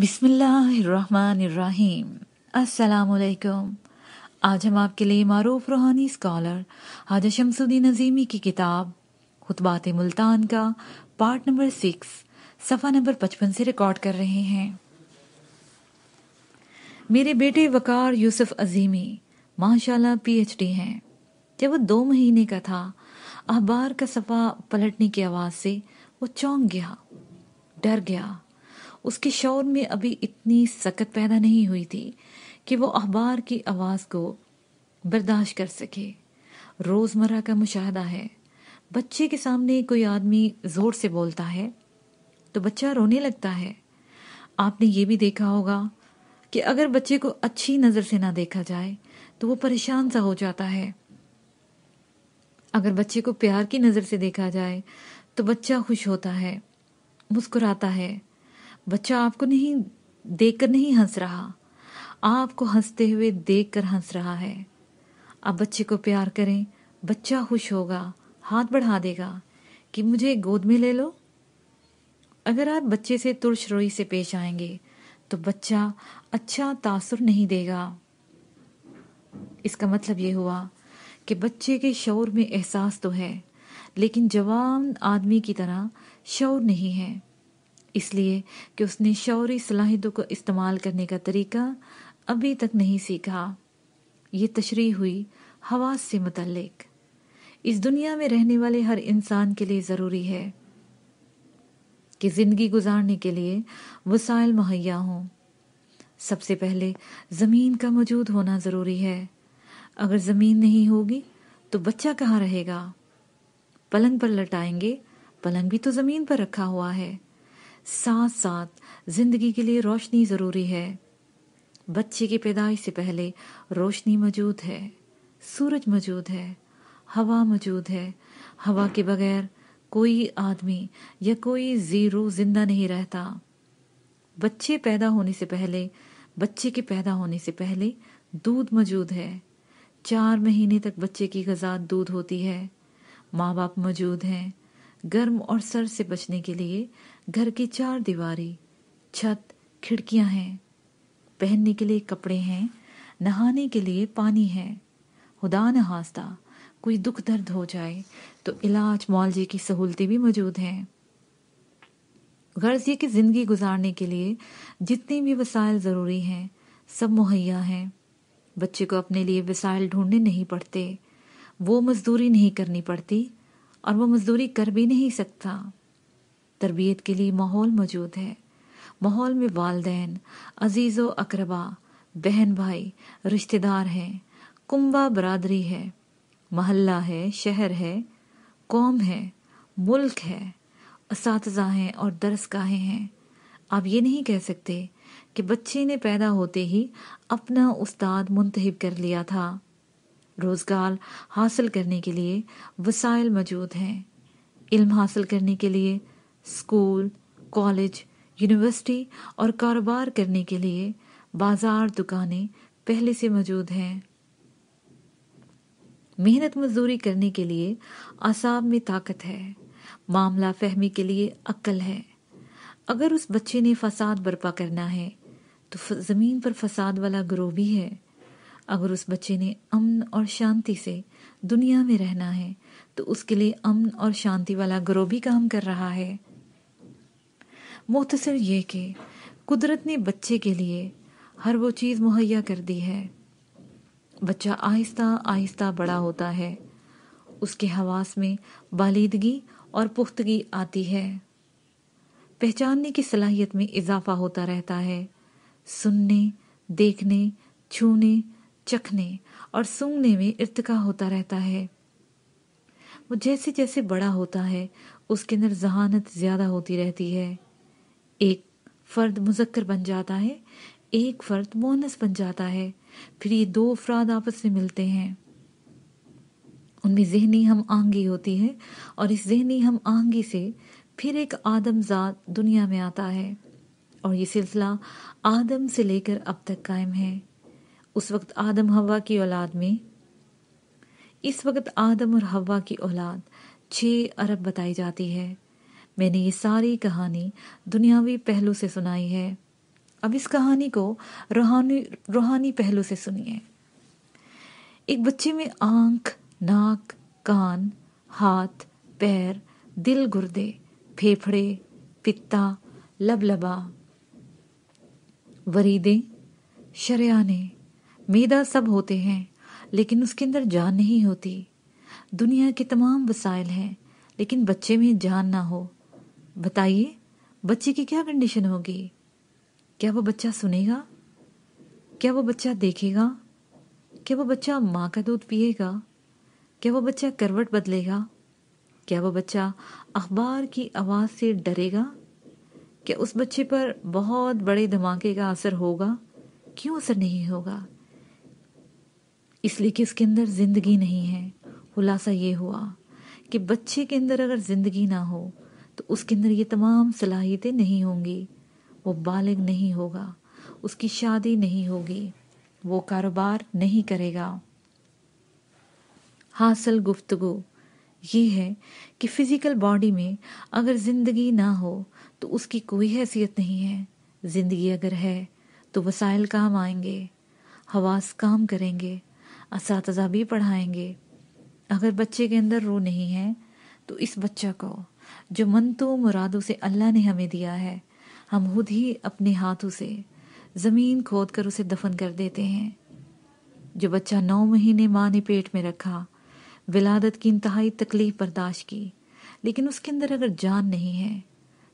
बिस्मिल्लाम अलैक्म आज हम आपके लिए मारूफ रूहानी स्कॉलर हाजा शमसुद्दीन नजीमी की किताब खुतबात मुल्तान का पार्ट नंबर सिक्स सफ़ा नंबर पचपन से रिकॉर्ड कर रहे हैं मेरे बेटे वकार यूसुफ अजीमी माशाल्लाह पीएचडी हैं जब वो दो महीने का था अखबार का सफ़ा पलटने की आवाज़ से वो चौंक गया डर गया उसके शौर में अभी इतनी सकत पैदा नहीं हुई थी कि वो अखबार की आवाज़ को बर्दाश्त कर सके रोज़मर्रा का मुशाहदा है बच्चे के सामने कोई आदमी ज़ोर से बोलता है तो बच्चा रोने लगता है आपने ये भी देखा होगा कि अगर बच्चे को अच्छी नज़र से ना देखा जाए तो वो परेशान सा हो जाता है अगर बच्चे को प्यार की नज़र से देखा जाए तो बच्चा खुश होता है मुस्कुराता है बच्चा आपको नहीं देखकर नहीं हंस रहा आपको हंसते हुए देखकर हंस रहा है आप बच्चे को प्यार करें बच्चा खुश होगा हाथ बढ़ा देगा कि मुझे गोद में ले लो अगर आप बच्चे से तुरश रोई से पेश आएंगे तो बच्चा अच्छा तासुर नहीं देगा इसका मतलब ये हुआ कि बच्चे के शौर में एहसास तो है लेकिन जवान आदमी की तरह शौर नहीं है इसलिए कि उसने शौरी सलाहितों को इस्तेमाल करने का तरीका अभी तक नहीं सीखा ये तशरी हुई हवास से मुतलक इस दुनिया में रहने वाले हर इंसान के लिए ज़रूरी है कि ज़िंदगी गुजारने के लिए वसाइल मुहैया हों सबसे पहले ज़मीन का मौजूद होना ज़रूरी है अगर ज़मीन नहीं होगी तो बच्चा कहाँ रहेगा पलंग पर लटाएंगे पलंग भी तो ज़मीन पर रखा हुआ है साथ साथ जिंदगी के लिए रोशनी ज़रूरी है बच्चे की पैदाइश से पहले रोशनी मौजूद है सूरज मौजूद है हवा मौजूद है हवा के बगैर कोई आदमी या कोई जीरो जिंदा नहीं रहता बच्चे पैदा होने से पहले बच्चे के पैदा होने से पहले दूध मौजूद है चार महीने तक बच्चे की गजा दूध होती है माँ बाप मौजूद हैं गर्म और सर से बचने के लिए घर की चार दीवारें छत खिड़कियां हैं पहनने के लिए कपड़े हैं नहाने के लिए पानी है खुदा न हास्ता कोई दुख दर्द हो जाए तो इलाज मुआवजे की सहूलतें भी मौजूद हैं गर्ज ये कि ज़िंदगी गुजारने के लिए जितने भी वसायल ज़रूरी हैं सब मुहैया हैं बच्चे को अपने लिए वसायल ढूंढने नहीं पड़ते वो मजदूरी नहीं करनी पड़ती और वो मजदूरी कर भी नहीं सकता तरबियत के लिए माहौल मौजूद है माहौल में वालदेन अजीज़ व अकरबा बहन भाई रिश्तेदार हैं कुंबा बरदरी है महल्ला है शहर है कौम है मुल्क है इस हैं और दरसगाहें हैं आप ये नहीं कह सकते कि बच्चे ने पैदा होते ही अपना उस्ताद मुंतब कर लिया था रोज़गार हासिल करने के लिए वसाइल मौजूद हैं इल्म हासिल करने के लिए स्कूल कॉलेज यूनिवर्सिटी और कारोबार करने के लिए बाजार दुकानें पहले से मौजूद हैं मेहनत मजदूरी करने के लिए आसाब में ताकत है मामला फहमी के लिए अक्ल है अगर उस बच्चे ने फसाद बर्पा करना है तो ज़मीन पर फसाद वाला ग्रोह भी है अगर उस बच्चे ने अमन और शांति से दुनिया में रहना है तो उसके लिए अमन और शांति वाला ग्रोह भी काम कर रहा है मुख्तसर ये कि कुदरत ने बच्चे के लिए हर वो चीज़ मुहैया कर दी है बच्चा आहिस्ता आहिस्ता बड़ा होता है उसके हवास में बालिदगी और पुख्तगी आती है पहचानने की सलाहियत में इजाफा होता रहता है सुनने देखने छूने चखने और सूंघने में इर्तका होता रहता है वो जैसे जैसे बड़ा होता है उसके अंदर जहानत ज़्यादा होती रहती है एक फ़र्द मुजक्कर बन जाता है एक फ़र्द मोनस बन जाता है फिर ये दो अफराद आपस में मिलते हैं उनमें जहनी हम आहंगी होती है और इस जहनी हम आहंगी से फिर एक आदमजात दुनिया में आता है और ये सिलसिला आदम से लेकर अब तक कायम है उस वक्त आदम हवा की औलाद में इस वक्त आदम और हवा की औलाद छः अरब बताई जाती है मैंने ये सारी कहानी दुनियावी पहलू से सुनाई है अब इस कहानी को रूहानी रूहानी पहलू से सुनिए एक बच्चे में आंख नाक कान हाथ पैर दिल गुर्दे फेफड़े पित्ता लबलबा वरीदे शरियाने मेदा सब होते हैं लेकिन उसके अंदर जान नहीं होती दुनिया के तमाम वसाइल हैं लेकिन बच्चे में जान ना हो बताइए बच्चे की क्या कंडीशन होगी क्या वो बच्चा सुनेगा क्या वो बच्चा देखेगा क्या वो बच्चा माँ का दूध पिएगा क्या वो बच्चा करवट बदलेगा क्या वो बच्चा अखबार की आवाज़ से डरेगा क्या उस बच्चे पर बहुत बड़े धमाके का असर होगा क्यों असर नहीं होगा इसलिए कि उसके अंदर ज़िंदगी नहीं है खुलासा ये हुआ कि बच्चे के अंदर अगर ज़िंदगी ना हो तो उसके अंदर ये तमाम सलाहियतें नहीं होंगी वो बालिग नहीं होगा उसकी शादी नहीं होगी वो कारोबार नहीं करेगा हासिल गुफ्तगु ये है कि फिज़िकल बॉडी में अगर ज़िंदगी ना हो तो उसकी कोई हैसियत नहीं है ज़िंदगी अगर है तो वसाइल काम आएंगे हवास काम करेंगे इस भी पढ़ाएंगे अगर बच्चे के अंदर रो नहीं है तो इस बच्चा को जो मनतों मुरादों से अल्लाह ने हमें दिया है हम खुद ही अपने हाथों से ज़मीन खोद कर उसे दफन कर देते हैं जो बच्चा नौ महीने माँ ने पेट में रखा विलादत की इंतहाई तकलीफ बर्दाश्त की लेकिन उसके अंदर अगर जान नहीं है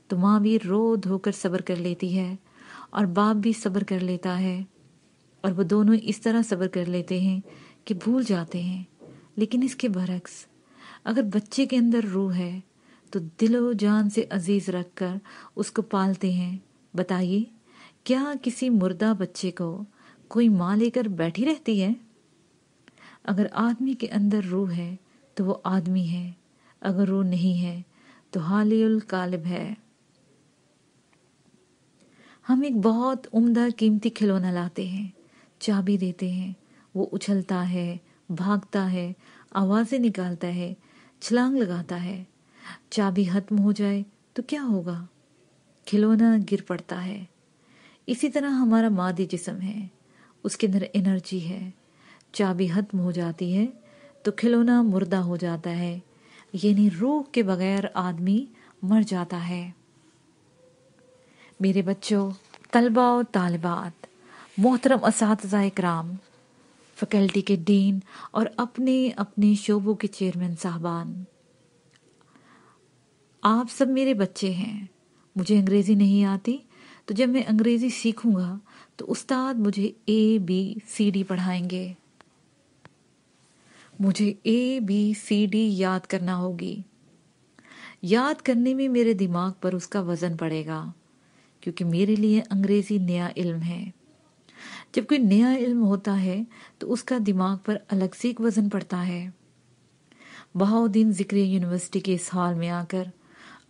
तो माँ भी रो धोकर सब्र कर लेती है और बाप भी सब्र कर लेता है और वो दोनों इस तरह सब्र कर लेते हैं कि भूल जाते हैं लेकिन इसके बरक्स अगर बच्चे के अंदर रूह है तो दिलो जान से अजीज रख कर उसको पालते हैं बताइए क्या किसी मुर्दा बच्चे को कोई माँ लेकर बैठी रहती है अगर आदमी के अंदर रूह है तो वो आदमी है अगर रूह नहीं है तो हालियुल कालिब है हम एक बहुत उम्दा कीमती खिलौना लाते हैं चाबी देते हैं वो उछलता है भागता है आवाज़ें निकालता है छलांग लगाता है चाबी खत्म हो जाए तो क्या होगा खिलौना गिर पड़ता है इसी तरह हमारा मादी जिसम है उसके अंदर एनर्जी है चाबी खत्म हो जाती है तो खिलौना मुर्दा हो जाता है यानी रोग के बगैर आदमी मर जाता है मेरे बच्चों तलबा और तालबात मोहतरम इस कराम फैकल्टी के डीन और अपने अपने शोबों के चेयरमैन साहबान आप सब मेरे बच्चे हैं मुझे अंग्रेज़ी नहीं आती तो जब मैं अंग्रेज़ी सीखूंगा तो उस्ताद मुझे ए बी सी डी पढ़ाएंगे मुझे ए बी सी डी याद करना होगी याद करने में मेरे दिमाग पर उसका वज़न पड़ेगा क्योंकि मेरे लिए अंग्रेज़ी नया इल्म है जब कोई नया इल्म होता है तो उसका दिमाग पर अलग से एक वज़न पड़ता है बहाउद्दीन जिक्र यूनिवर्सिटी के इस हाल में आकर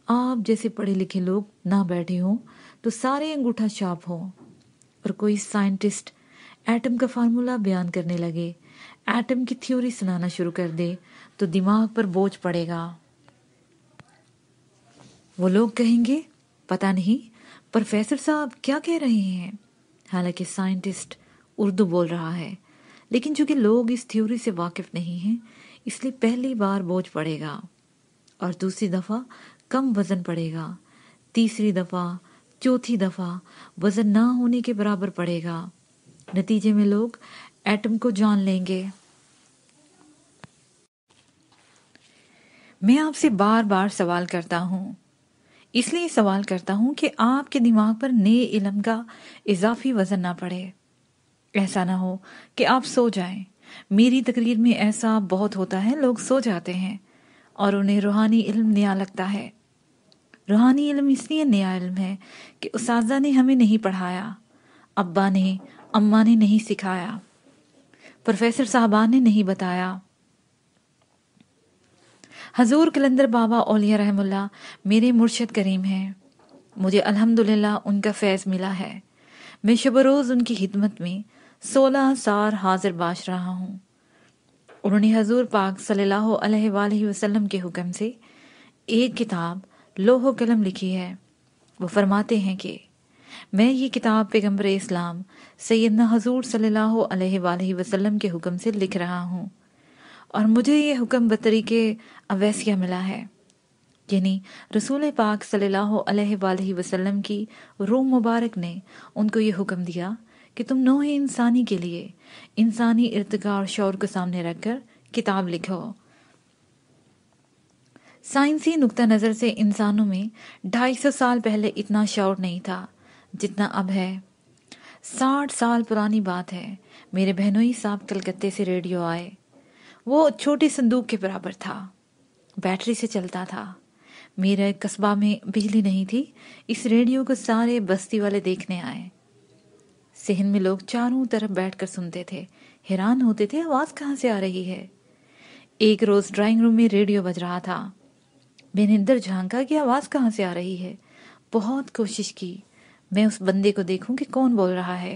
आप जैसे पढ़े लिखे लोग ना बैठे हों तो सारे अंगूठा छाप हो और कोई साइंटिस्ट एटम का फार्मूला बयान करने लगे एटम की थ्योरी सुनाना शुरू कर दे तो दिमाग पर बोझ पड़ेगा वो लोग कहेंगे पता नहीं प्रोफेसर साहब क्या कह रहे हैं हालांकि साइंटिस्ट उर्दू बोल रहा है लेकिन चूंकि लोग इस थ्योरी से वाकिफ नहीं हैं इसलिए पहली बार बोझ पड़ेगा और दूसरी दफ़ा कम वजन पड़ेगा तीसरी दफ़ा चौथी दफ़ा वजन ना होने के बराबर पड़ेगा नतीजे में लोग एटम को जान लेंगे मैं आपसे बार बार सवाल करता हूँ इसलिए सवाल करता हूँ कि आपके दिमाग पर नए इलम का इजाफी वजन ना पड़े ऐसा ना हो कि आप सो जाएं। मेरी तकरीर में ऐसा बहुत होता है लोग सो जाते हैं और उन्हें रूहानी इल्म नया लगता है रूहानी इल्म इसलिए नया इल्म है कि उस ने हमें नहीं पढ़ाया अब्बा ने अम्मा ने नहीं सिखाया प्रोफेसर साहबा ने नहीं बताया हजूर कलंदर बाबा ओलिया रहमुल्ला मेरे मुर्शद करीम हैं मुझे अल्हम्दुलिल्लाह उनका फैज़ मिला है मैं शबरोज़ उनकी खिदमत में सोलह साल हाजिर बाश रहा हूँ उन्होंने हजूर पाक सल्लल्लाहु अलैहि वसल्लम के हुक्म से एक किताब लोहो कलम लिखी है वो फरमाते हैं कि मैं ये किताब पैगम्बर इस्लाम सैदना हजूर सल्लल्लाहु अलैहि वसल्लम के हुक्म से लिख रहा हूँ और मुझे ये हुक्म बतरीके अवैसिया मिला है यानी रसूल पाक सल्लल्लाहु अलैहि वसल्लम की रूह मुबारक ने उनको ये हुक्म दिया कि तुम नौ इंसानी के लिए इंसानी इर्तगा और शौर को सामने रखकर किताब लिखो साइंसी नुक्ता नज़र से इंसानों में 250 साल पहले इतना शौर नहीं था जितना अब है साठ साल पुरानी बात है मेरे बहनोई साहब कलकत्ते से रेडियो आए वो छोटे संदूक के बराबर था बैटरी से चलता था मेरे कस्बा में बिजली नहीं थी इस रेडियो को सारे बस्ती वाले देखने आए सहन में लोग चारों तरफ बैठकर सुनते थे हैरान होते थे आवाज़ कहाँ से आ रही है एक रोज़ ड्राइंग रूम में रेडियो बज रहा था बेनिंदर झांका कि आवाज़ कहाँ से आ रही है बहुत कोशिश की मैं उस बंदे को देखूं कि कौन बोल रहा है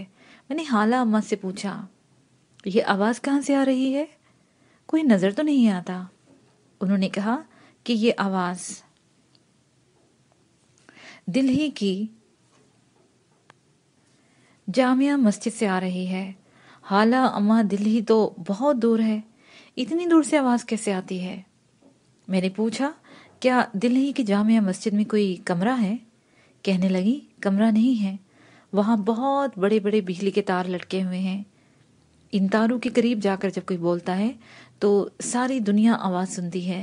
मैंने हाला अम्मा से पूछा ये आवाज़ कहाँ से आ रही है कोई नज़र तो नहीं आता उन्होंने कहा कि ये आवाज़ दिल ही की जामिया मस्जिद से आ रही है हाला अम्मा दिल ही तो बहुत दूर है इतनी दूर से आवाज़ कैसे आती है मैंने पूछा क्या दिल की जामिया मस्जिद में कोई कमरा है कहने लगी कमरा नहीं है वहाँ बहुत बड़े बड़े बिजली के तार लटके हुए हैं इन तारों के करीब जाकर जब कोई बोलता है तो सारी दुनिया आवाज़ सुनती है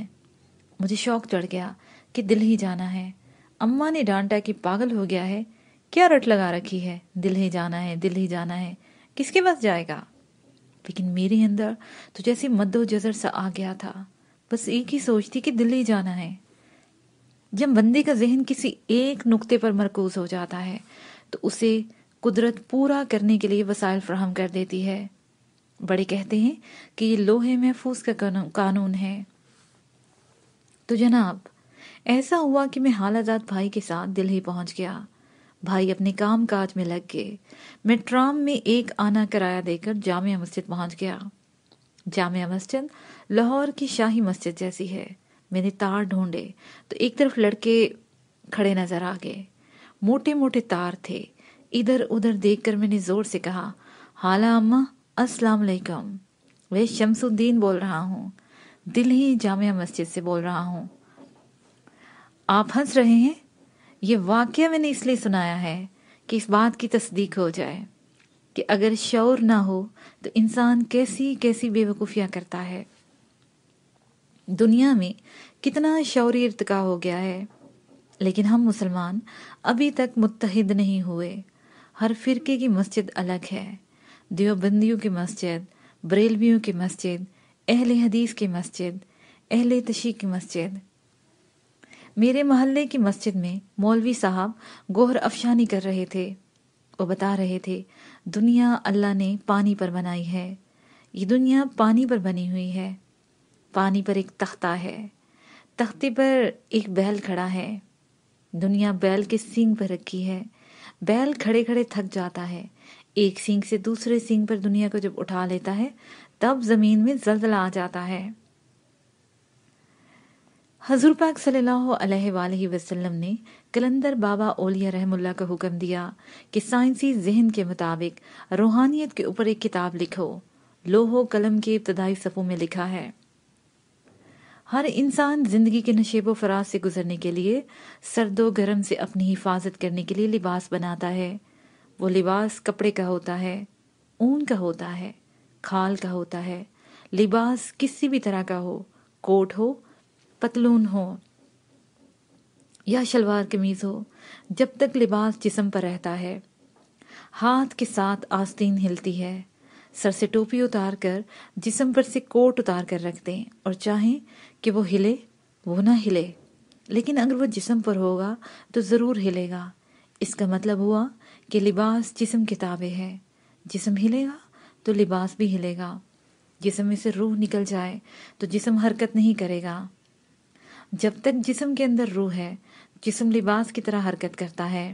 मुझे शौक चढ़ गया कि दिल ही जाना है अम्मा ने डांटा कि पागल हो गया है क्या रट लगा रखी है दिल ही जाना है दिल ही जाना है किसके पास जाएगा लेकिन मेरे अंदर तो जैसे मद्दो जजर सा आ गया था बस एक ही सोच थी कि दिल ही जाना है जब बंदे का जहन किसी एक नुक्ते पर मरकूज हो जाता है तो उसे कुदरत पूरा करने के लिए वसायल फ्राहम कर देती है बड़े कहते हैं कि ये लोहे महफूज का कानून है तो जनाब ऐसा हुआ कि मैं हालाजात भाई के साथ दिल्ली पहुंच गया भाई अपने काम काज में लग गए मैं ट्राम में एक आना किराया देकर जामिया मस्जिद पहुंच गया जामिया मस्जिद लाहौर की शाही मस्जिद जैसी है मैंने तार ढूंढे तो एक तरफ लड़के खड़े नजर आ गए मोटे मोटे तार थे इधर उधर देखकर मैंने जोर से कहा हाला अम्मा अस्सलाम वालेकुम मैं शमसुद्दीन बोल रहा हूँ दिल्ली जामिया मस्जिद से बोल रहा हूँ आप हंस रहे हैं ये वाक्य मैंने इसलिए सुनाया है कि इस बात की तस्दीक हो जाए कि अगर शौर ना हो तो इंसान कैसी कैसी बेवकूफियां करता है दुनिया में कितना शौर्य इर्तका हो गया है लेकिन हम मुसलमान अभी तक मुतहद नहीं हुए हर फिरके की मस्जिद अलग है देवबंदियों की मस्जिद बरेलवियों की मस्जिद अहल हदीस की मस्जिद अहल तशी की मस्जिद मेरे मोहल्ले की मस्जिद में मौलवी साहब गोहर अफशानी कर रहे थे वो बता रहे थे दुनिया अल्लाह ने पानी पर बनाई है ये दुनिया पानी पर बनी हुई है पानी पर एक तख्ता है तख्ते पर एक बैल खड़ा है दुनिया बैल के सींग पर रखी है बैल खड़े खड़े थक जाता है एक सींग से दूसरे सींग पर दुनिया को जब उठा लेता है तब जमीन में जलजला आ जाता है हजूर पाक सल्लल्लाहु अलैहि वसल्लम ने कलंदर बाबा ओलिया रहमुल्ला का हुक्म दिया कि साइंसी जहन के मुताबिक रूहानियत के ऊपर एक किताब लिखो लोहो कलम के इब्तदाई सफ़ों में लिखा है हर इंसान जिंदगी के नशेबो फराज से गुजरने के लिए सर्दो गर्म से अपनी हिफाजत करने के लिए लिबास बनाता है वो लिबास कपड़े का होता है ऊन का होता है खाल का होता है लिबास किसी भी तरह का हो कोट हो पतलून हो या शलवार कमीज हो जब तक लिबास जिसम पर रहता है हाथ के साथ आस्तीन हिलती है सर से टोपी उतार कर जिसम पर से कोट उतार कर रख दें और चाहें कि वो हिले वो ना हिले लेकिन अगर वो जिसम पर होगा तो ज़रूर हिलेगा इसका मतलब हुआ कि लिबास जिसम के ताबे है जिसम हिलेगा तो लिबास भी हिलेगा जिसम में से रूह निकल जाए तो जिसम हरकत नहीं करेगा जब तक जिसम के अंदर रूह है जिसम लिबास की तरह हरकत करता है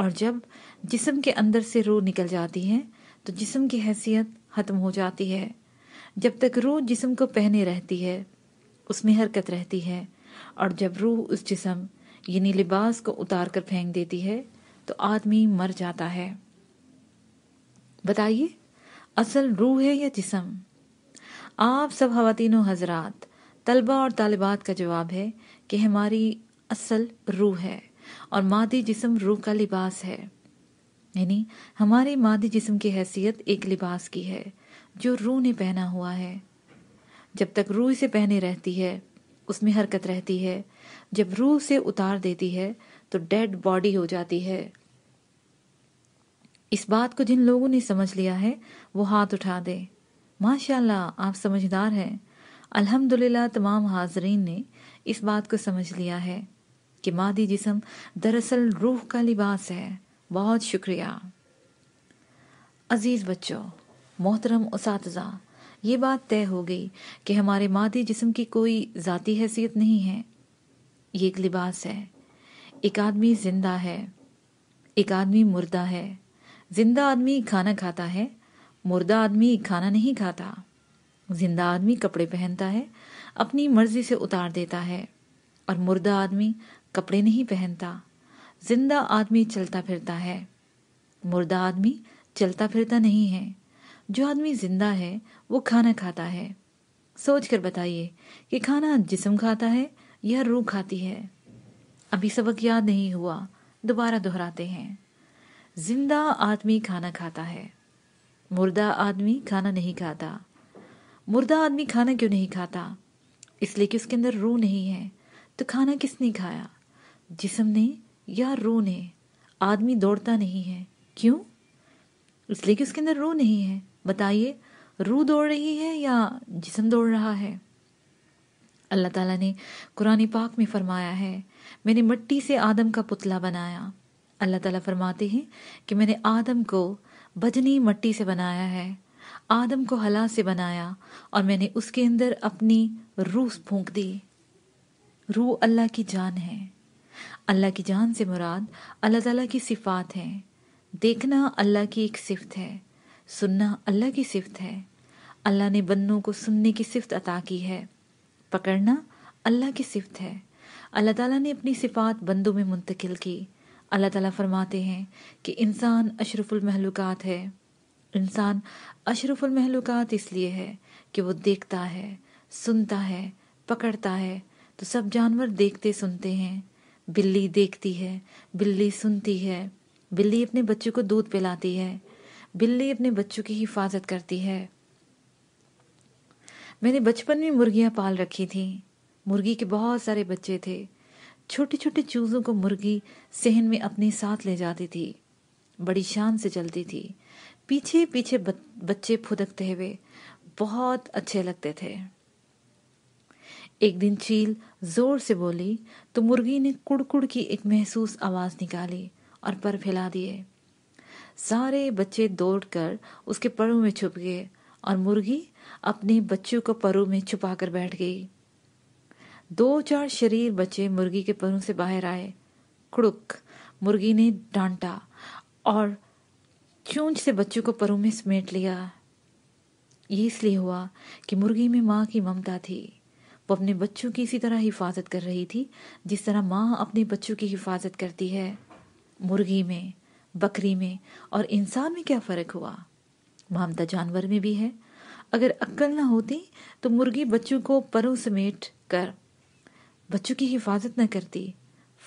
और जब जिसम के अंदर से रूह निकल जाती है तो जिस्म की हैसियत ख़त्म हो जाती है जब तक रूह जिस्म को पहने रहती है उसमें हरकत रहती है और जब रूह उस जिस्म यानी लिबास को उतार कर फेंक देती है तो आदमी मर जाता है बताइए असल रूह है या जिसम आप सब खातिनों हजरात तलबा और तालिबात का जवाब है कि हमारी असल रूह है और मादी जिसम रूह का लिबास है यानी हमारे मादी जिस्म की हैसियत एक लिबास की है जो रूह ने पहना हुआ है जब तक रूह इसे पहने रहती है उसमें हरकत रहती है जब रूह से उतार देती है तो डेड बॉडी हो जाती है इस बात को जिन लोगों ने समझ लिया है वो हाथ उठा दे माशाल्लाह आप समझदार हैं अल्हम्दुलिल्लाह तमाम हाजरीन ने इस बात को समझ लिया है कि मादी जिसम दरअसल रूह का लिबास है बहुत शुक्रिया अज़ीज़ बच्चों मोहतरम उस ये बात तय हो गई कि हमारे मादी जिस्म की कोई ज़ाती हैसियत नहीं है ये एक लिबास है एक आदमी ज़िंदा है एक आदमी मुर्दा है जिंदा आदमी खाना खाता है मुर्दा आदमी खाना नहीं खाता जिंदा आदमी कपड़े पहनता है अपनी मर्जी से उतार देता है और मुर्दा आदमी कपड़े नहीं पहनता जिंदा आदमी चलता फिरता है मुर्दा आदमी चलता फिरता नहीं है जो आदमी जिंदा है वो खाना खाता है सोच कर बताइए कि खाना जिसम खाता है या रूह खाती है अभी सबक याद नहीं हुआ दोबारा दोहराते हैं जिंदा आदमी खाना खाता है मुर्दा आदमी खाना नहीं खाता मुर्दा आदमी खाना क्यों नहीं खाता इसलिए कि उसके अंदर रूह नहीं है तो खाना किसने खाया जिसम ने या रोन ने आदमी दौड़ता नहीं है क्यों इसलिए कि उसके अंदर रू नहीं है बताइए रू दौड़ रही है या जिसम दौड़ रहा है अल्लाह ताला ने कुरान पाक में फरमाया है मैंने मट्टी से आदम का पुतला बनाया अल्लाह ताला फरमाते हैं कि मैंने आदम को बजनी मट्टी से बनाया है आदम को हला से बनाया और मैंने उसके अंदर अपनी रूह फूंक दी रूह अल्लाह की जान है अल्लाह की जान से मुराद अल्लाह ताला की सिफ़ात है देखना अल्लाह की एक सिफत है सुनना अल्लाह की सिफत है अल्लाह ने बन्नों को सुनने की सिफत अता की है पकड़ना अल्लाह की सिफत है अल्लाह ताला ने अपनी सिफात बंदों में मुंतकिल की अल्लाह ताला फरमाते हैं कि इंसान अशरफुल महलूकात है इंसान अशरफुल महलूकात इसलिए है कि वो देखता है सुनता है पकड़ता है तो सब जानवर देखते सुनते हैं बिल्ली देखती है बिल्ली सुनती है बिल्ली अपने बच्चे को दूध पिलाती है बिल्ली अपने बच्चों की हिफाजत करती है मैंने बचपन में मुर्गियां पाल रखी थी मुर्गी के बहुत सारे बच्चे थे छोटे छोटे चूज़ों को मुर्गी सहन में अपने साथ ले जाती थी बड़ी शान से चलती थी पीछे पीछे बच्चे फुदकते हुए बहुत अच्छे लगते थे एक दिन चील जोर से बोली तो मुर्गी ने कुड़कुड़ की एक महसूस आवाज निकाली और पर फैला दिए सारे बच्चे दौड़कर उसके परों में छुप गए और मुर्गी अपने बच्चों को परों में छुपा कर बैठ गई दो चार शरीर बच्चे मुर्गी के परों से बाहर आए कुड़ुक मुर्गी ने डांटा और चूंच से बच्चों को परों में समेट लिया ये इसलिए हुआ कि मुर्गी में माँ की ममता थी वो अपने बच्चों की इसी तरह हिफाजत कर रही थी जिस तरह माँ अपने बच्चों की हिफाजत करती है मुर्गी में बकरी में और इंसान में क्या फ़र्क हुआ ममता जानवर में भी है अगर अक्ल ना होती तो मुर्गी बच्चों को परों समेट कर बच्चों की हिफाजत न करती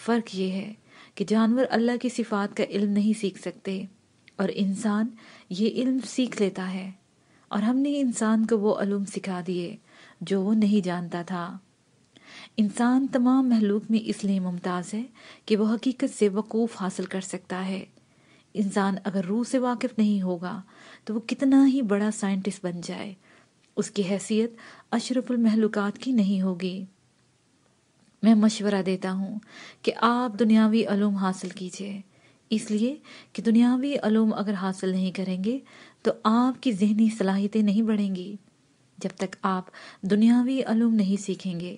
फ़र्क ये है कि जानवर अल्लाह की सिफात का इल्म नहीं सीख सकते और इंसान ये इल्म सीख लेता है और हमने इंसान को वो अलूम सिखा दिए जो वो नहीं जानता था इंसान तमाम महलूक में इसलिए मुमताज़ है कि वह हकीकत से वकूफ़ हासिल कर सकता है इंसान अगर रूह से वाकिफ नहीं होगा तो वो कितना ही बड़ा साइंटिस्ट बन जाए उसकी हैसियत अशरफुल महलूकात की नहीं होगी मैं मशवरा देता हूँ कि आप दुनियावी अलूम हासिल कीजिए इसलिए कि दुनियावी अलूम अगर हासिल नहीं करेंगे तो आपकी जहनी सलाहियतें नहीं बढ़ेंगी जब तक आप दुनियावी अलूम नहीं सीखेंगे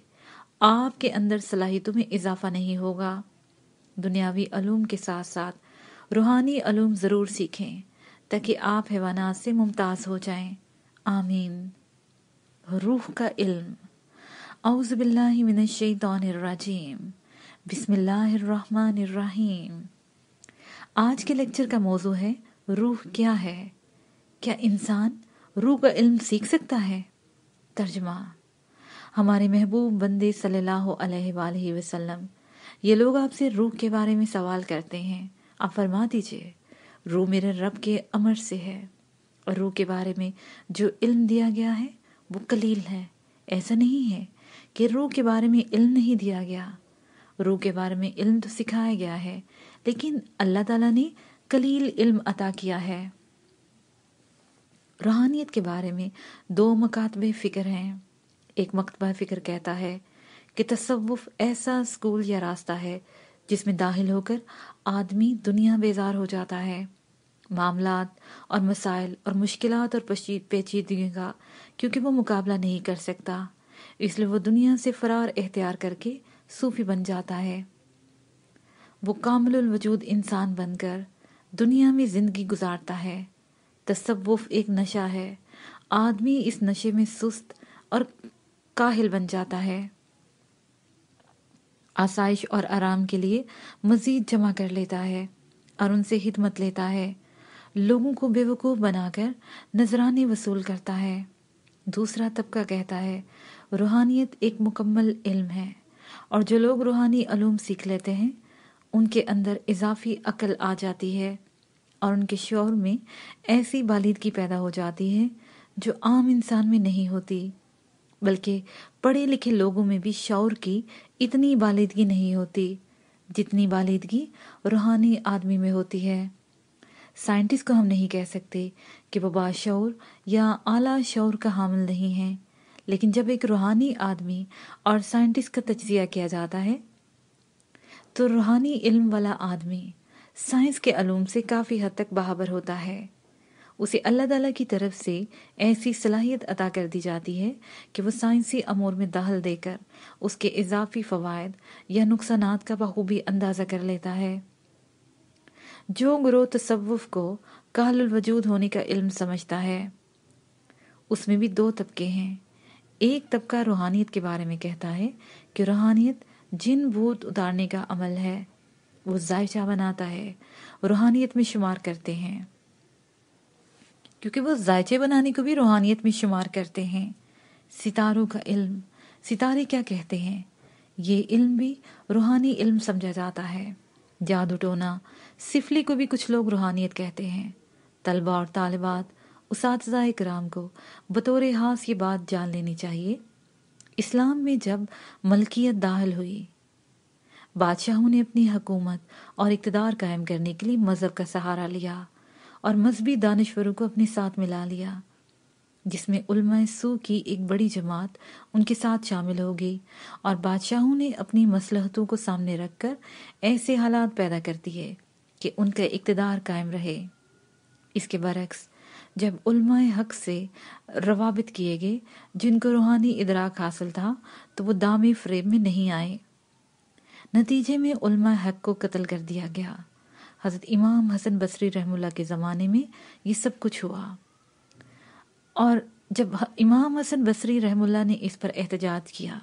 आपके अंदर सलाहितों में इजाफा नहीं होगा दुनियावी अलूम के साथ साथ रूहानी अलूम ज़रूर सीखें ताकि आप हैवाना से मुमताज़ हो जाएं। आमीन रूह का इल्म अउज़बिल्लिमिनशैतरजीम बिसमीम आज के लेक्चर का मौजू है रूह क्या है क्या इंसान रूह का इल्म सीख सकता है तर्जमा हमारे महबूब बंदे सल्लल्लाहु अलैहि वसल्लम ये लोग आपसे रूह के बारे में सवाल करते हैं आप फरमा दीजिए रूह मेरे रब के अमर से है और रूह के बारे में जो इल्म दिया गया है वो कलील है ऐसा नहीं है कि रूह के बारे में इल्म नहीं दिया गया रूह के बारे में इल्म तो सिखाया गया है लेकिन अल्लाह ताला ने कलील इल्म अता किया है रूहानियत के बारे में दो मकातब फ़िक्र हैं एक मकतबा फ़िक्र कहता है कि तसवुफ़ ऐसा स्कूल या रास्ता है जिसमें दाखिल होकर आदमी दुनिया बेजार हो जाता है मामला और मसाइल और मुश्किल और पेचीदगी का क्योंकि वो मुकाबला नहीं कर सकता इसलिए वो दुनिया से फरार एहतियार करके सूफी बन जाता है वो कामल वजूद इंसान बनकर दुनिया में ज़िंदगी गुजारता है तस्वुफ एक नशा है आदमी इस नशे में सुस्त और काहिल बन जाता है आसाइश और आराम के लिए मज़ीद जमा कर लेता है और उनसे हिदमत लेता है लोगों को बेवकूफ़ बनाकर नजराने वसूल करता है दूसरा तबका कहता है रूहानियत एक मुकम्मल इल्म है और जो लोग रूहानी अलूम सीख लेते हैं उनके अंदर इजाफी अकल आ जाती है और उनके शौर में ऐसी बालिदगी पैदा हो जाती है जो आम इंसान में नहीं होती बल्कि पढ़े लिखे लोगों में भी शौर की इतनी बालिदगी नहीं होती जितनी बालिदगी रूहानी आदमी में होती है साइंटिस्ट को हम नहीं कह सकते कि वह बाशौर या आला शौर का हामिल नहीं है लेकिन जब एक रूहानी आदमी और साइंटिस्ट का तजिया किया जाता है तो रूहानी इल्म वाला आदमी साइंस के अलूम से काफ़ी हद तक बाहबर होता है उसे अल्लाह ताला की तरफ से ऐसी सलाहियत अदा कर दी जाती है कि वह साइंसी अमूर में दखल देकर उसके इजाफी फ़वाद या नुकसान का बखूबी अंदाज़ा कर लेता है जो गुरो तसवुफ़ को काहलवजूद होने का इल्म समझता है उसमें भी दो तबके हैं एक तबका रूहानियत के बारे में कहता है कि रूहानियत जिन भूत उतारने का अमल है वो जायचा बनाता है रूहानियत में शुमार करते हैं क्योंकि वो जायचे बनाने को भी रूहानियत में शुमार करते हैं सितारों का इल्म सितारे क्या कहते हैं ये इल्म भी रूहानी इल्म समझा जाता है जादू टोना सिफली को भी कुछ लोग रूहानियत कहते हैं तलबा और तालबात उस कराम को बतौर हास ये बात जान लेनी चाहिए इस्लाम में जब मलकियत दाहल हुई बादशाहों ने अपनी हकूमत और इकतदार कायम करने के लिए मज़हब का सहारा लिया और मजहबी दानश्वरों को अपने साथ मिला लिया जिसमें उलमा सू की एक बड़ी जमात उनके साथ शामिल हो गई और बादशाहों ने अपनी मसलहतों को सामने रखकर ऐसे हालात पैदा कर दिए कि उनका इकतदार कायम रहे इसके बरक्स जब उलमा हक से रवाबित किए गए जिनको रूहानी इदराक हासिल था तो वो दामी फ्रेम में नहीं आए नतीजे में उल्मा हक को कत्ल कर दिया गया हज़रत इमाम हसन बसरी रहमुल्ला के ज़माने में ये सब कुछ हुआ और जब इमाम हसन बसरी रहमुल्ला ने इस पर एहतजाज किया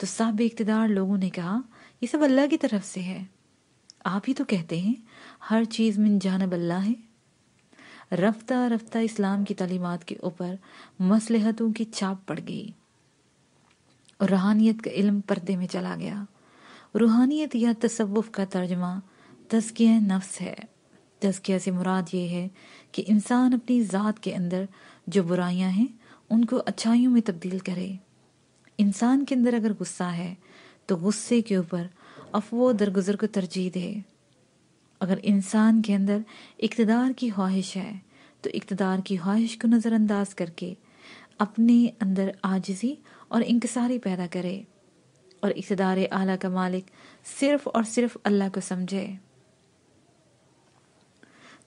तो सब इकतदार लोगों ने कहा ये सब अल्लाह की तरफ से है आप ही तो कहते हैं हर चीज़ मिन जानब अल्लाह है रफ्ता रफ्ता इस्लाम की तलीमत के ऊपर मसलहतों की छाप पड़ गई और रहानियत का इल्म पर्दे में चला गया रूहानियत या तसवुफ़ का तर्जमा तस्किय नफ्स है तस्किया से मुराद ये है कि इंसान अपनी ज़ात के अंदर जो बुराइयां हैं उनको अच्छाइयों में तब्दील करे इंसान के अंदर अगर गुस्सा है तो गुस्से के ऊपर अफवो दरगुजर को तरजीह दे अगर इंसान के अंदर इकतदार की ख्वाहिश है तो इकतदार की ख्वाहिश को नज़रअंदाज करके अपने अंदर आजिज़ी और इंकसारी पैदा करे और इकतदार आला का मालिक सिर्फ और सिर्फ अल्लाह को समझे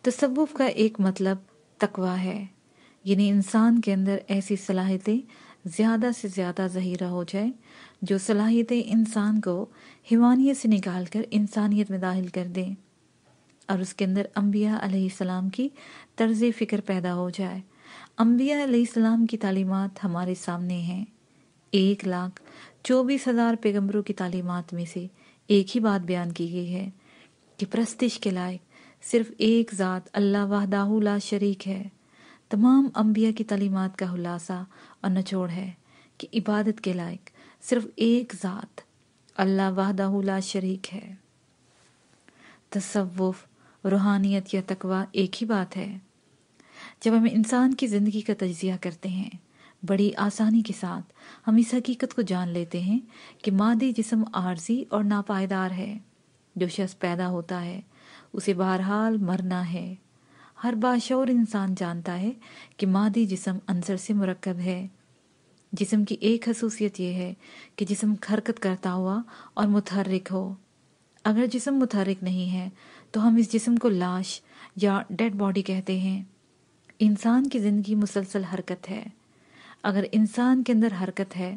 तसव्वुफ का एक मतलब तकवा है यानी इंसान के अंदर ऐसी सलाहियतें ज़्यादा से ज़्यादा जहीरा हो जाए जो सलाहियतें इंसान को हिमानियत से निकाल कर इंसानियत में दाखिल कर दें और उसके अंदर अम्बिया सलाम की तर्ज फ़िक्र पैदा हो जाए अम्बिया सलाम की तालीमात हमारे सामने हैं एक लाख चौबीस हजार पैगम्बरों की तालीमत में से एक ही बात बयान की गई है कि प्रस्तिश के लायक सिर्फ एक ज़ात अल्लाह वाहदाहुला शरीक है तमाम अम्बिया की तलीमत का खुलासा और नचोड़ है कि इबादत के लायक सिर्फ एक ज़ात अल्लाह वाहदाहुला शरीक है तसवुफ़ रूहानियत या तकवा एक ही बात है जब हम इंसान की ज़िंदगी का तजिया करते हैं बड़ी आसानी के साथ हम इस हकीकत को जान लेते हैं कि मादी जिसम आरजी और नापायदार है जो शख्स पैदा होता है उसे बहरहाल मरना है हर बाशौर इंसान जानता है कि मादी जिसम अंसर से मरकब है जिसम की एक खसूसियत यह है कि जिसम हरकत करता हुआ और मुतहरक हो अगर जिसम मुतहरक नहीं है तो हम इस जिसम को लाश या डेड बॉडी कहते हैं इंसान की ज़िंदगी मुसलसल हरकत है अगर इंसान के अंदर हरकत है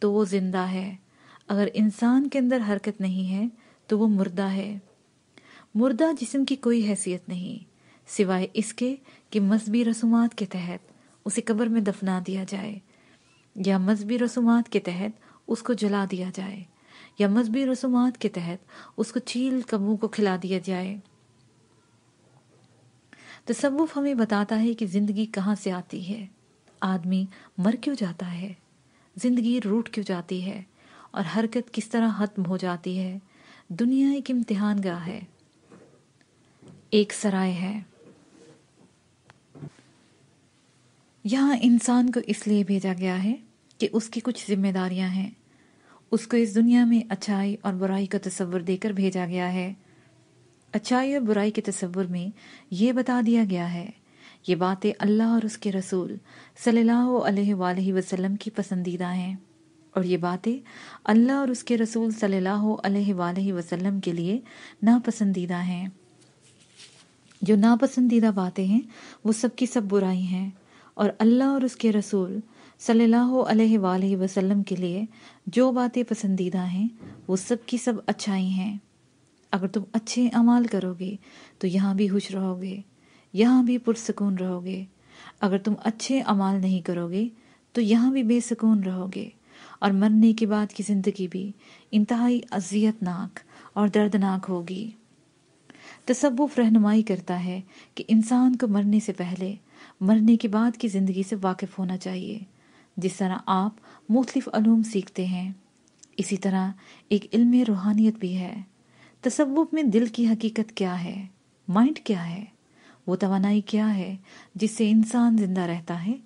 तो वो जिंदा है अगर इंसान के अंदर हरकत नहीं है तो वो मुर्दा है मुर्दा जिसम की कोई हैसियत नहीं सिवाय इसके कि मजहबी रसूमात के तहत उसे कब्र में दफना दिया जाए या मजहबी रसूमात के तहत उसको जला दिया जाए या मजहबी रसूमात के तहत उसको चील कबू को खिला दिया जाए तसव्वुफ हमें बताता है कि ज़िंदगी कहाँ से आती है आदमी मर क्यों जाता है ज़िंदगी रूट क्यों जाती है और हरकत किस तरह खत्म हो जाती है दुनिया एक इम्तिहान गाह है एक सराय है यहाँ इंसान को इसलिए भेजा गया है कि उसकी कुछ जिम्मेदारियां हैं उसको इस दुनिया में अच्छाई और बुराई का तस्वर देकर भेजा गया है अच्छाई और बुराई के तस्वर में ये बता दिया गया है ये बातें अल्लाह और उसके रसूल सल्लल्लाहु अलैहि वसल्लम की पसंदीदा हैं और ये बातें अल्लाह और उसके रसूल सल्लल्लाहु अलैहि वसल्लम के लिए नापसंदीदा हैं जो नापसंदीदा बातें हैं वो सब की सब बुराई हैं और अल्लाह और उसके रसूल सल्लल्लाहु अलैहि वसल्लम के लिए जो बातें पसंदीदा हैं वो सब की सब अच्छाई हैं अगर तुम अच्छे अमाल करोगे तो यहाँ भी खुश रहोगे यहाँ भी पुरसकून रहोगे अगर तुम अच्छे अमाल नहीं करोगे तो यहाँ भी बेसकून रहोगे और मरने के बाद की जिंदगी भी इंतहाई अजियतनाक और दर्दनाक होगी तसव्वुफ रहनुमाई करता है कि इंसान को मरने से पहले मरने के बाद की ज़िंदगी से वाकिफ़ होना चाहिए जिस तरह आप मुख्तफ अलूम सीखते हैं इसी तरह एक इल्म रूहानियत भी है तसव्वुफ में दिल की हकीकत क्या है माइंड क्या है वो तो क्या है जिससे इंसान जिंदा रहता है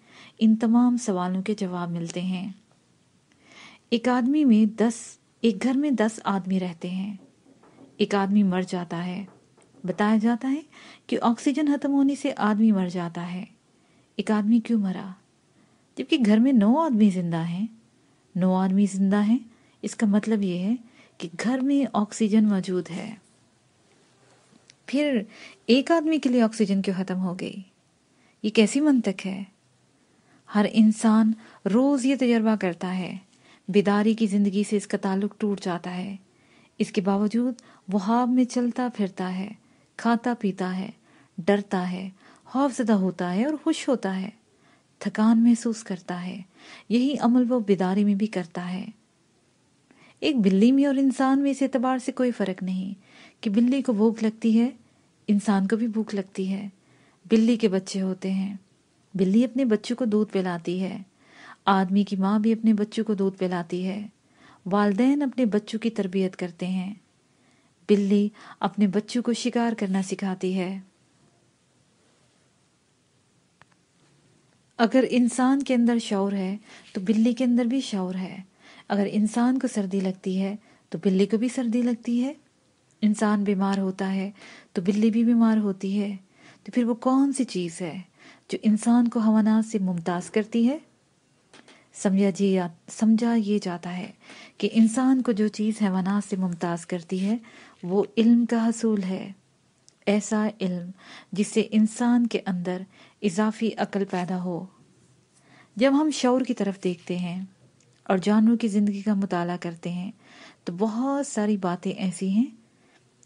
इन तमाम सवालों के जवाब मिलते हैं एक आदमी में दस एक घर में दस आदमी रहते हैं एक आदमी मर जाता है बताया जाता है कि ऑक्सीजन खत्म होने से आदमी मर जाता है एक आदमी क्यों मरा जबकि घर में नौ आदमी जिंदा हैं नौ आदमी जिंदा हैं इसका मतलब ये है कि घर में ऑक्सीजन मौजूद है फिर एक आदमी के लिए ऑक्सीजन क्यों ख़त्म हो गई ये कैसी मंतक है हर इंसान रोज़ ये तजर्बा करता है बेदारी की ज़िंदगी से इसका ताल्लुक टूट जाता है इसके बावजूद वो हाव में चलता फिरता है खाता पीता है डरता है हौफजदा होता है और खुश होता है थकान महसूस करता है यही अमल वो बेदारी में भी करता है एक बिल्ली में और इंसान में इस एतबार से कोई फ़र्क नहीं कि बिल्ली को भूख लगती है इंसान को भी भूख लगती है बिल्ली के बच्चे होते हैं बिल्ली अपने बच्चों को दूध पिलाती है आदमी की माँ भी अपने बच्चों को दूध पिलाती है वालदेन अपने बच्चों की तरबियत करते हैं बिल्ली अपने बच्चों को शिकार करना सिखाती है अगर इंसान के अंदर शौर है तो बिल्ली के अंदर भी शौर है अगर इंसान को सर्दी लगती है तो बिल्ली को भी सर्दी लगती है इंसान बीमार होता है तो बिल्ली भी बीमार होती है तो फिर वो कौन सी चीज़ है जो इंसान को हवाना से मुमताज़ करती है समझा जी या समझा ये जाता है कि इंसान को जो चीज़ हवाना से मुमताज़ करती है वो इल्म का हसूल है ऐसा इल्म जिससे इंसान के अंदर इजाफी अकल पैदा हो जब हम शौर की तरफ देखते हैं और जानवर की ज़िंदगी का मुताला करते हैं तो बहुत सारी बातें ऐसी हैं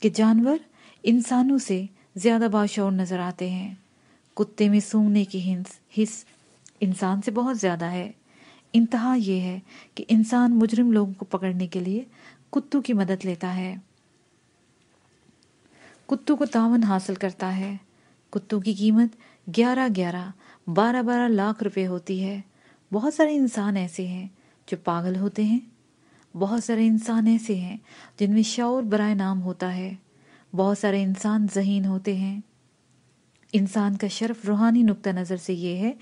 कि जानवर इंसानों से ज़्यादा बाशौर नज़र आते हैं कुत्ते में सूंघने की हिंस हिस इंसान से बहुत ज़्यादा है इंतहा यह है कि इंसान मुजरिम लोगों को पकड़ने के लिए कुत्तू की मदद लेता है कुत्तू को तावन हासिल करता है कुत्तू की कीमत ग्यारह ग्यारह बारह बारह लाख रुपए होती है बहुत सारे इंसान ऐसे हैं जो पागल होते हैं बहुत सारे इंसान ऐसे हैं जिनमें शौर बरए नाम होता है बहुत सारे इंसान जहीन होते हैं इंसान का शर्फ रूहानी नुक़ नज़र से ये है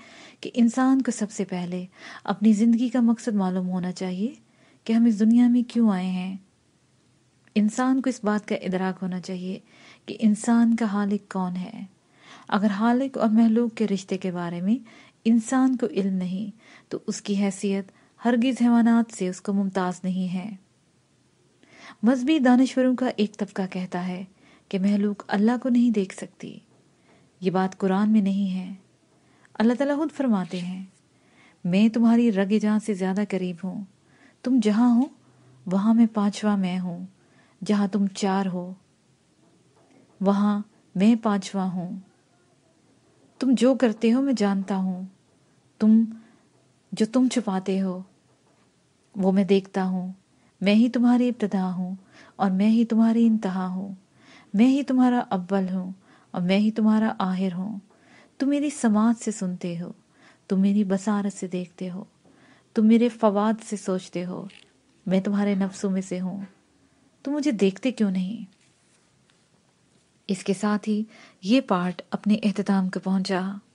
कि इंसान को सबसे पहले अपनी ज़िंदगी का मकसद मालूम होना चाहिए कि हम इस दुनिया में क्यों आए हैं इंसान को इस बात का इदराक होना चाहिए कि इंसान का हालिक कौन है अगर हालिक और महलूक के रिश्ते के बारे में इंसान को इल्म नहीं तो उसकी हैसियत हरगिज़ हैवानात से उसको मुमताज़ नहीं है मजहबी दानश्वरों का एक तबका कहता है कि महलूक अल्लाह को नहीं देख सकती ये बात कुरान में नहीं है अल्लाह ताला खुद फरमाते हैं मैं तुम्हारी रग जहाँ से ज़्यादा करीब हूँ तुम जहाँ हो वहाँ मैं पांचवा मैं हूँ जहाँ तुम चार हो वहाँ मैं पांचवा हूँ तुम जो करते हो मैं जानता हूँ तुम जो तुम छुपाते हो वो मैं देखता हूँ मैं ही तुम्हारी इब्तदा हूँ और मैं ही तुम्हारी इंतहा हूँ मैं ही तुम्हारा अव्वल हूँ और मैं ही तुम्हारा आहिर हूँ तुम मेरी समाज से सुनते हो तुम मेरी बसारत से देखते हो तुम मेरे फवाद से सोचते हो मैं तुम्हारे नफ्सों में से हूँ तुम मुझे देखते क्यों नहीं इसके साथ ही ये पार्ट अपने अहतमाम को पहुंचा